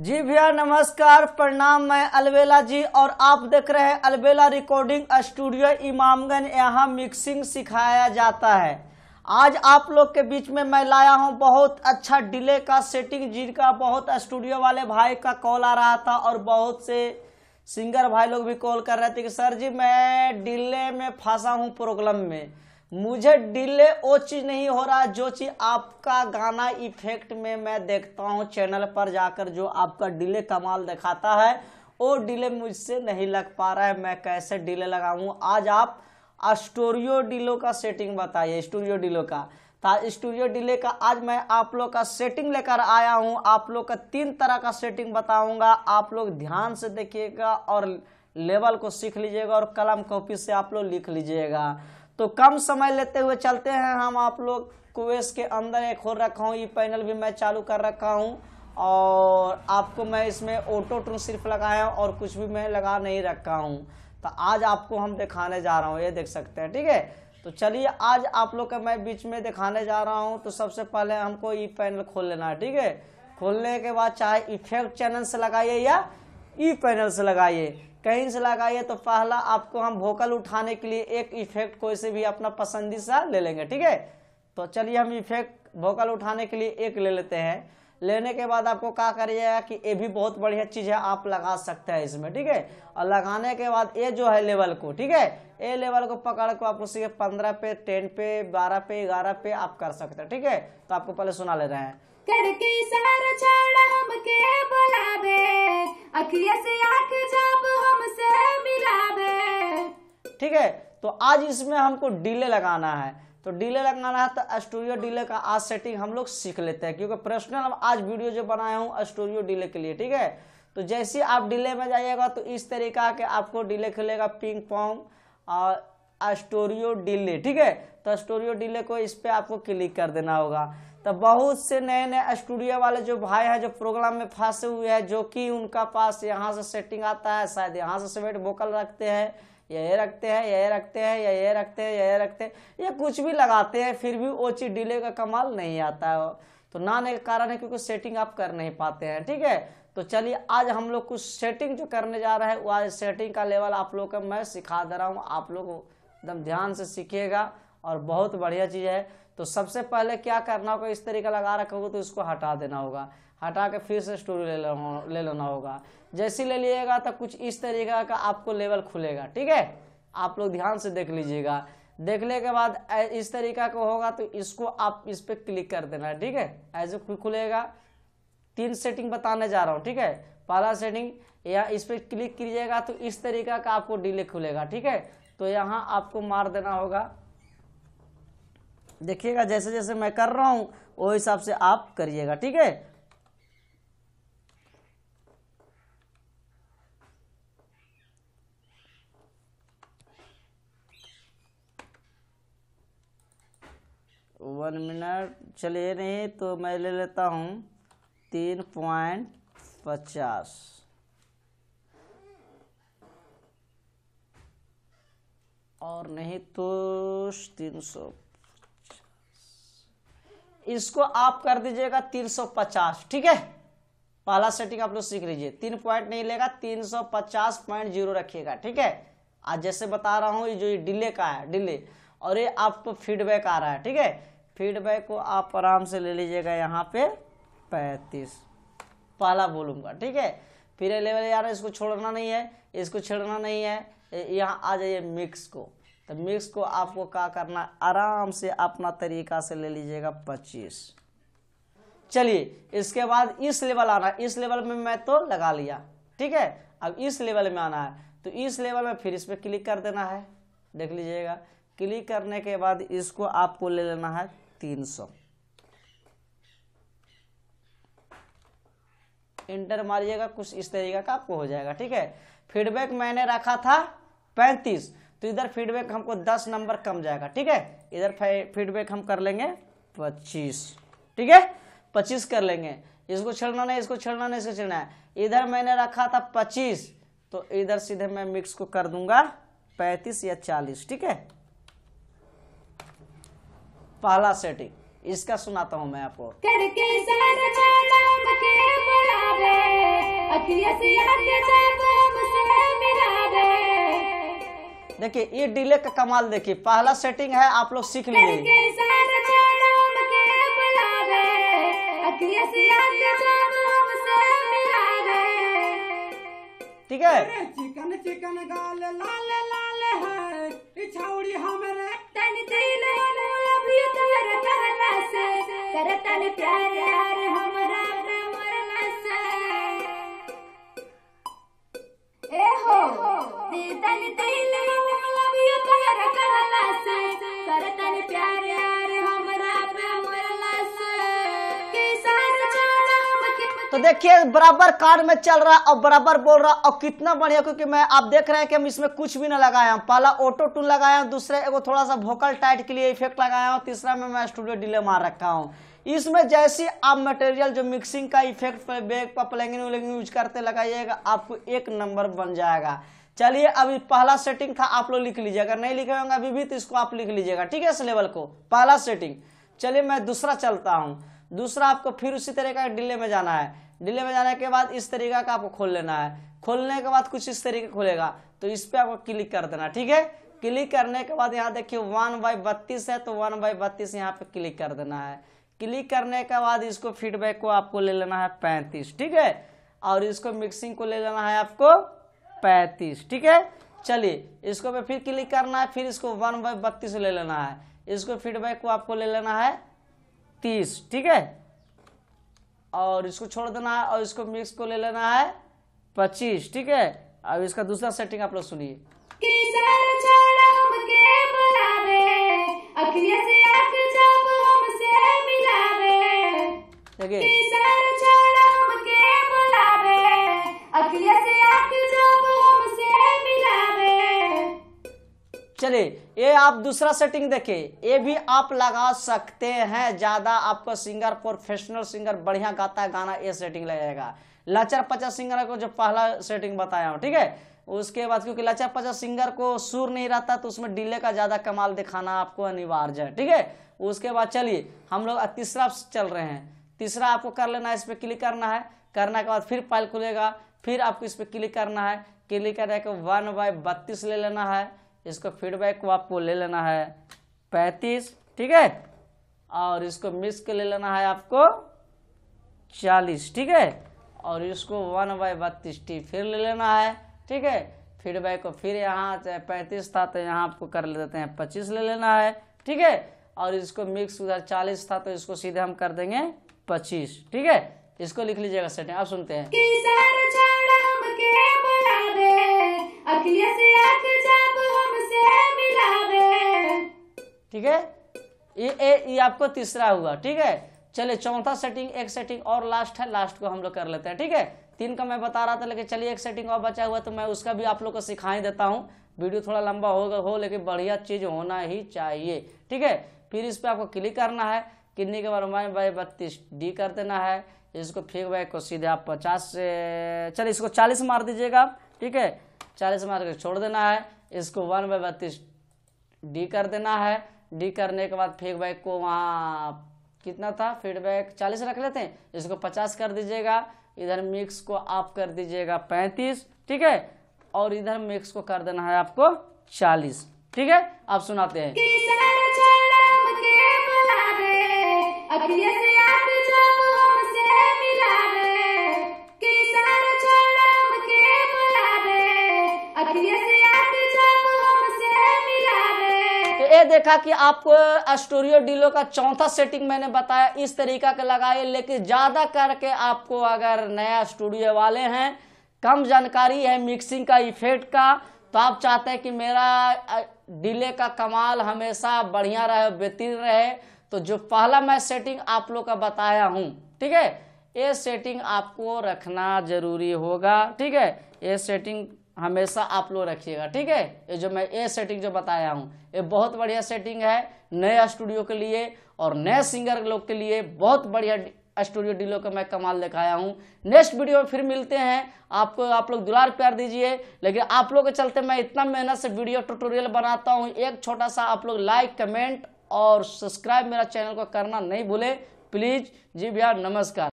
जी भैया नमस्कार प्रणाम मैं अलवेला जी और आप देख रहे हैं अलवेला रिकॉर्डिंग स्टूडियो इमामगंज यहाँ मिक्सिंग सिखाया जाता है आज आप लोग के बीच में मैं लाया हूँ बहुत अच्छा डिले का सेटिंग जिनका बहुत स्टूडियो वाले भाई का कॉल आ रहा था और बहुत से सिंगर भाई लोग भी कॉल कर रहे थे कि सर जी मैं डिले में फंसा हूँ प्रॉब्लम में मुझे डिले वो चीज नहीं हो रहा जो चीज आपका गाना इफेक्ट में मैं देखता हूँ चैनल पर जाकर जो आपका डिले कमाल दिखाता है वो डिले मुझसे नहीं लग पा रहा है मैं कैसे डिले लगाऊँ आज आप स्टूडियो डिलो का सेटिंग बताइए स्टूडियो डिलो का था स्टूडियो डिले का आज मैं आप लोग का सेटिंग लेकर आया हूँ आप लोग का तीन तरह का सेटिंग बताऊंगा आप लोग ध्यान से देखिएगा और लेवल को सीख लीजिएगा और कलम कॉपी से आप लोग लिख लीजिएगा तो कम समय लेते हुए चलते हैं हम आप लोग कुवेस के अंदर एक खोल रखा हूँ ये पैनल भी मैं चालू कर रखा हूँ और आपको मैं इसमें ऑटो ट्रू सिर्फ लगाया हूँ और कुछ भी मैं लगा नहीं रखा हूँ तो आज आपको हम दिखाने जा रहा हूँ ये देख सकते हैं ठीक है तो चलिए आज आप लोग का मैं बीच में दिखाने जा रहा हूँ तो सबसे पहले हमको ई पैनल खोल लेना है ठीक है खोलने के बाद चाहे इफेक्ट चैनल से लगाइए या ई पैनल से लगाइए कहीं से लगाइए तो पहला आपको हम वोकल उठाने के लिए एक इफेक्ट कोई से भी अपना पसंदी सा ले लेंगे ठीक है तो चलिए हम इफेक्ट वोकल उठाने के लिए एक ले लेते हैं लेने के बाद आपको क्या करिएगा कि ये भी बहुत बढ़िया चीज़ है आप लगा सकते हैं इसमें ठीक है और लगाने के बाद ये जो है लेवल को ठीक है ए लेवल को पकड़ को आपको सीधे पंद्रह पे टेन पे बारह पे ग्यारह पे आप कर सकते हैं ठीक है तो आपको पहले सुना ले रहे हैं करके इशारा छाड़ा हमके बुलावे अखिया से आके जब हमसे मिलावे ठीक है तो आज इसमें हमको डीले लगाना है तो डीले लगाना है तो स्टूडियो डीले का आज सेटिंग हम लोग सीख लेते हैं क्योंकि पर्सनल हम आज वीडियो जो बनाया हूँ स्टूडियो डीले के लिए ठीक है तो जैसे आप डीले में जाइएगा तो इस तरीका के आपको डीले खेलेगा पिंग पोंग और अस्टोरियो डिले ठीक है तो अस्टोरियो डिले को इस पर आपको क्लिक कर देना होगा तो बहुत से नए नए स्टूडियो वाले जो भाई हैं जो प्रोग्राम में फंसे हुए हैं जो कि उनका पास यहाँ से सेटिंग आता है शायद यहाँ से सेवेट वोकल रखते हैं या ये रखते हैं या ये रखते हैं या ये रखते हैं या ये रखते हैं ये कुछ भी लगाते हैं फिर भी वो चीज़ डिले का कमाल नहीं आता है तो ना आने का कारण है क्योंकि सेटिंग आप कर नहीं पाते हैं ठीक है तो चलिए आज हम लोग कुछ सेटिंग जो करने जा रहे हैं वो आज सेटिंग का लेवल आप लोग का मैं सिखा दे रहा हूँ आप लोग एकदम ध्यान से सीखिएगा और बहुत बढ़िया चीज़ है तो सबसे पहले क्या करना होगा इस तरीका लगा रखा होगा तो इसको हटा देना होगा हटा के फिर से स्टोरी ले लेना ले लेना होगा जैसे ले लिएगा तो कुछ इस तरीका का आपको लेवल खुलेगा ठीक है आप लोग ध्यान से देख लीजिएगा देखने के बाद इस तरीका का होगा तो इसको आप इस पर क्लिक कर देना है ठीक है ऐसे खुलेगा तीन सेटिंग बताने जा रहा हूँ ठीक है पहला सेटिंग या इस पर क्लिक कीजिएगा तो इस तरीका का आपको डिले खुलेगा ठीक है तो यहाँ आपको मार देना होगा देखिएगा जैसे जैसे मैं कर रहा हूँ वो हिसाब से आप करिएगा ठीक है वन मिनट चलिए नहीं तो मैं ले लेता हूँ तीन पॉइंट पचास और नहीं तो तीन सौ इसको आप कर दीजिएगा तीन सौ पचास ठीक है पहला सेटिंग आप लोग सीख लीजिए तीन पॉइंट नहीं लेगा तीन सौ पचास पॉइंट जीरो रखिएगा ठीक है आज जैसे बता रहा हूं ये जो ये डिले का है डिले और ये आपको तो फीडबैक आ रहा है ठीक है फीडबैक को आप आराम से ले लीजिएगा यहाँ पे पैंतीस पहला बोलूंगा ठीक है फिर लेवल यार इसको छोड़ना नहीं है इसको छेड़ना नहीं है यहाँ आ जाइए मिक्स को तो मिक्स को आपको क्या करना आराम से अपना तरीका से ले लीजिएगा पच्चीस चलिए इसके बाद इस लेवल आना इस लेवल में मैं तो लगा लिया ठीक है अब इस लेवल में आना है तो इस लेवल में फिर इस पर क्लिक कर देना है देख लीजिएगा क्लिक करने के बाद इसको आपको ले लेना है तीन सौ इंटर मारिएगा कुछ इस तरीके का आपको हो जाएगा ठीक है फीडबैक मैंने रखा था पैंतीस तो इधर फीडबैक हमको दस नंबर कम जाएगा ठीक है इधर फीडबैक हम कर लेंगे पच्चीस ठीक है पच्चीस कर लेंगे इसको छेड़ना नहीं इसको छेड़ना नहीं इसको छेड़ना है इधर मैंने रखा था पच्चीस तो इधर सीधे मैं मिक्स को कर दूंगा पैंतीस या चालीस ठीक है पहला सेटिंग इसका सुनाता हूं मैं आपको देखिए ये डिले का कमाल देखिए पहला सेटिंग है आप लोग सीख लीजिए ठीक है चिकन चिकन गाल लाल लाल है तन दिल करना से प्यार यार मरना से ए हो तन दिल तो देखिए बराबर कार में चल रहा और बराबर बोल रहा और कितना बढ़िया क्योंकि मैं आप देख रहे हैं कि हम इसमें कुछ भी ना लगाया हूँ पहला ऑटो टून लगाया हूँ दूसरे एगो थोड़ा सा वोकल टाइट के लिए इफेक्ट लगाया हूँ तीसरा में मैं स्टूडियो डिले मार रखा हूँ इसमें जैसी आप मटेरियल जो मिक्सिंग का इफेक्ट बैग पर प्लैंगिंग यूज करते लगाइएगा आपको एक नंबर बन जाएगा चलिए अभी पहला सेटिंग था आप लोग लिख लीजिए अगर नहीं लिखे होंगे अभी भी तो इसको आप लिख लीजिएगा ठीक है इस लेवल को पहला सेटिंग चलिए मैं दूसरा चलता हूँ दूसरा आपको फिर उसी तरह का डिले में जाना है डिले में जाने के बाद इस तरीके का आपको खोल लेना है खोलने के बाद कुछ इस तरीके खोलेगा तो इस पर आपको क्लिक कर देना ठीक है क्लिक करने के बाद यहाँ देखिए वन बाई बत्तीस है तो वन बाई बत्तीस यहाँ पे क्लिक कर देना है क्लिक करने के बाद इसको फीडबैक को आपको ले लेना है पैंतीस ठीक है और इसको मिक्सिंग को ले लेना है आपको पैंतीस ठीक है चलिए इसको पे फिर क्लिक करना है फिर इसको वन बाई बत्तीस ले लेना है इसको फीडबैक को आपको ले लेना है तीस ठीक है और इसको छोड़ देना है और इसको मिक्स को ले लेना है पच्चीस ठीक है अब इसका दूसरा सेटिंग आप लोग सुनिए आप दूसरा सेटिंग देखें ये भी आप लगा सकते हैं ज़्यादा आपको सिंगर प्रोफेशनल सिंगर बढ़िया गाता है गाना ये सेटिंग लगेगा लचर पचास सिंगर को जो पहला सेटिंग बताया हूँ ठीक है उसके बाद क्योंकि लचर पचास सिंगर को सुर नहीं रहता तो उसमें डिले का ज़्यादा कमाल दिखाना आपको अनिवार्य है ठीक है उसके बाद चलिए हम लोग तीसरा चल रहे हैं तीसरा आपको कर लेना है इस पर क्लिक करना है करने के बाद फिर फाइल खुलेगा फिर आपको इस पर क्लिक करना है क्लिक करने के वन बाय बत्तीस ले लेना है इसको फीडबैक को आपको ले लेना है पैंतीस ठीक है और इसको मिस के ले लेना है आपको चालीस ठीक है और इसको वन बाई बत्तीस टी फिर ले लेना है ठीक है फीडबैक को फिर यहाँ चाहे पैंतीस था तो यहाँ आपको कर ले देते हैं पच्चीस ले लेना है ठीक है और इसको मिक्स उधर चालीस था तो इसको सीधे हम कर देंगे पच्चीस ठीक है इसको लिख लीजिएगा सेटिंग आप सुनते हैं ठीक है ये ये आपको तीसरा हुआ ठीक है चलिए चौथा सेटिंग एक सेटिंग और लास्ट है लास्ट को हम लोग कर लेते हैं ठीक है तीन का मैं बता रहा था लेकिन चलिए एक सेटिंग और बचा हुआ तो मैं उसका भी आप लोग को सिखा ही देता हूँ वीडियो थोड़ा लंबा होगा हो लेकिन बढ़िया चीज होना ही चाहिए ठीक है फिर इस पर आपको क्लिक करना है किन्नी के बारे बाई बत्तीस डी कर देना है इसको फेंक बैक को सीधे आप पचास से चलिए इसको चालीस मार दीजिएगा आप ठीक है चालीस मार के छोड़ देना है इसको वन बाई बत्तीस डी कर देना है डी करने के बाद फीडबैक को वहाँ कितना था फीडबैक चालीस रख लेते हैं इसको पचास कर दीजिएगा इधर मिक्स को आप कर दीजिएगा पैंतीस ठीक है और इधर मिक्स को कर देना है आपको चालीस ठीक है आप सुनाते हैं देखा कि आपको स्टूडियो डीलो का चौथा सेटिंग मैंने बताया इस तरीका के लगाइए लेकिन ज्यादा करके आपको अगर नया स्टूडियो वाले हैं कम जानकारी है मिक्सिंग का इफेक्ट का तो आप चाहते हैं कि मेरा डीले का कमाल हमेशा बढ़िया रहे बेहतरीन रहे तो जो पहला मैं सेटिंग आप लोग का बताया हूँ ठीक है ये सेटिंग आपको रखना जरूरी होगा ठीक है ये सेटिंग हमेशा आप लोग रखिएगा ठीक है ये जो मैं ये सेटिंग जो बताया हूँ ये बहुत बढ़िया सेटिंग है नए स्टूडियो के लिए और नए सिंगर लोग के लिए बहुत बढ़िया स्टूडियो डीलो का मैं कमाल दिखाया हूँ नेक्स्ट वीडियो में फिर मिलते हैं आपको आप लोग दुलार प्यार दीजिए लेकिन आप लोग के चलते मैं इतना मेहनत से वीडियो ट्यूटोरियल बनाता हूँ एक छोटा सा आप लोग लाइक कमेंट और सब्सक्राइब मेरा चैनल को करना नहीं भूलें प्लीज़ जी भैया नमस्कार